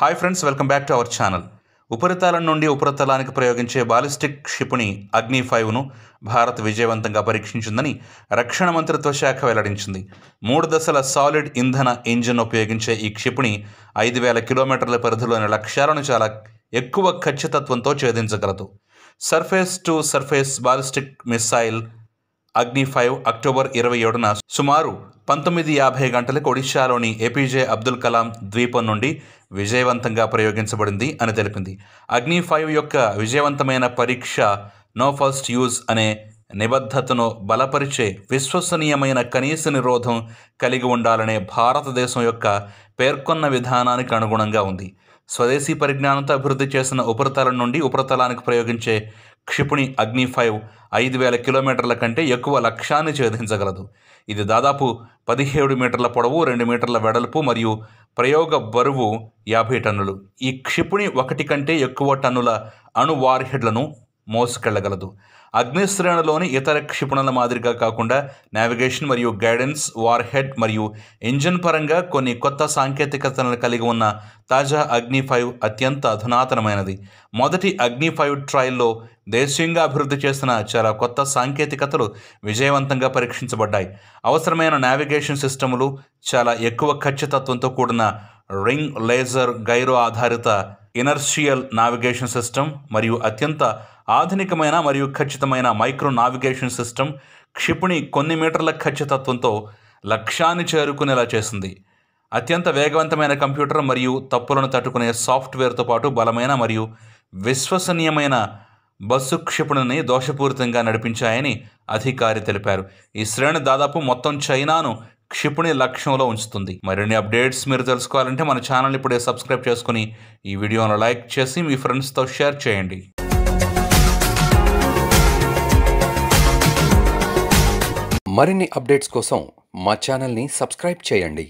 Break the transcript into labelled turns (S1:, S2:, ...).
S1: hi friends welcome back to our channel ఉపరితలం నుండి ఉపరితలానికి ప్రయోగించే ballistic క్షిపుణి అగ్ని ఫైవ్ను భారత్ విజయవంతంగా పరీక్షించిందని రక్షణ మంత్రిత్వ శాఖ వెల్లడించింది మూడు దశల సాలిడ్ ఇంధన ఇంజిన్ ఉపయోగించే ఈ క్షిపుణి ఐదు వేల కిలోమీటర్ల పరిధిలోని లక్ష్యాలను చాలా ఎక్కువ ఖచ్చితత్వంతో ఛేదించగలదు surface to surface ballistic missile Agni five October ఇరవై ఏడున సుమారు పంతొమ్మిది యాభై గంటలకు ఒడిషాలోని ఏపీజే అబ్దుల్ కలాం ద్వీపం నుండి విజయవంతంగా ప్రయోగించబడింది అని తెలిపింది అగ్ని ఫైవ్ యొక్క విజయవంతమైన పరీక్ష నో ఫస్ట్ యూజ్ అనే నిబద్ధతను బలపరిచే విశ్వసనీయమైన కనీస నిరోధం కలిగి ఉండాలనే భారతదేశం యొక్క పేర్కొన్న విధానానికి అనుగుణంగా ఉంది స్వదేశీ పరిజ్ఞానంతో అభివృద్ధి చేసిన ఉపరితలం నుండి ఉపరితలానికి ప్రయోగించే క్షిపుణి అగ్ని ఫైవ్ ఐదు వేల కిలోమీటర్ల కంటే ఎక్కువ లక్ష్యాన్ని ఛేదించగలదు ఇది దాదాపు పదిహేడు మీటర్ల పొడవు రెండు మీటర్ల వెడల్పు మరియు ప్రయోగ బరువు యాభై టన్నులు ఈ క్షిపుణి ఒకటి కంటే ఎక్కువ టన్నుల అణు వార్హెడ్లను మోసుకెళ్లగలదు అగ్నిశ్రేణిలోని ఇతర క్షిపణుల మాదిరిగా కాకుండా నావిగేషన్ మరియు గైడెన్స్ వార్ హెడ్ మరియు ఇంజిన్ పరంగా కొన్ని కొత్త సాంకేతికతలను కలిగి ఉన్న తాజా అగ్ని ఫైవ్ అత్యంత అధునాతనమైనది మొదటి అగ్ని ఫైవ్ ట్రయల్లో దేశీయంగా అభివృద్ధి చేసిన చాలా కొత్త సాంకేతికతలు విజయవంతంగా పరీక్షించబడ్డాయి అవసరమైన నావిగేషన్ సిస్టములు చాలా ఎక్కువ ఖచ్చితత్వంతో కూడిన రింగ్ లేజర్ గైరో ఆధారిత ఇనర్షియల్ నావిగేషన్ సిస్టమ్ మరియు అత్యంత ఆధునికమైన మరియు ఖచ్చితమైన మైక్రో నావిగేషన్ సిస్టమ్ క్షిపణి కొన్ని మీటర్ల ఖచ్చితత్వంతో లక్ష్యాన్ని చేరుకునేలా చేసింది అత్యంత వేగవంతమైన కంప్యూటర్ మరియు తప్పులను తట్టుకునే సాఫ్ట్వేర్తో పాటు బలమైన మరియు విశ్వసనీయమైన బస్సు క్షిపణిని దోషపూరితంగా నడిపించాయని అధికారి తెలిపారు ఈ శ్రేణి దాదాపు మొత్తం చైనాను క్షిపుణి లక్ష్యంలో ఉంచుతుంది మరిన్ని అప్డేట్స్ మీరు తెలుసుకోవాలంటే మన ఛానల్ ఇప్పుడే సబ్స్క్రైబ్ చేసుకుని ఈ వీడియోను లైక్ చేసి మీ ఫ్రెండ్స్తో షేర్ చేయండి మరిన్ని అప్డేట్స్ కోసం మా ఛానల్ని సబ్స్క్రైబ్ చేయండి